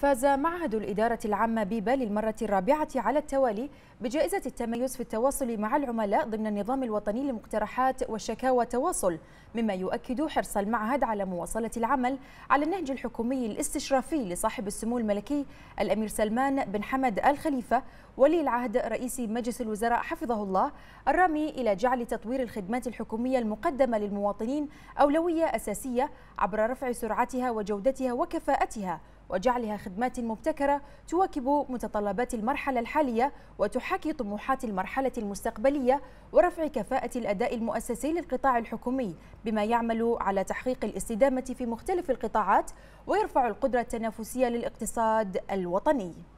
فاز معهد الإدارة العامة بيبا للمرة الرابعة على التوالي بجائزة التميز في التواصل مع العملاء ضمن النظام الوطني للمقترحات والشكاوى تواصل مما يؤكد حرص المعهد على مواصلة العمل على النهج الحكومي الاستشرافي لصاحب السمو الملكي الأمير سلمان بن حمد الخليفة ولي العهد رئيس مجلس الوزراء حفظه الله الرامي إلى جعل تطوير الخدمات الحكومية المقدمة للمواطنين أولوية أساسية عبر رفع سرعتها وجودتها وكفاءتها وجعلها خدمات مبتكرة تواكب متطلبات المرحلة الحالية وتحاكي طموحات المرحلة المستقبلية ورفع كفاءة الأداء المؤسسي للقطاع الحكومي بما يعمل على تحقيق الاستدامة في مختلف القطاعات ويرفع القدرة التنافسية للاقتصاد الوطني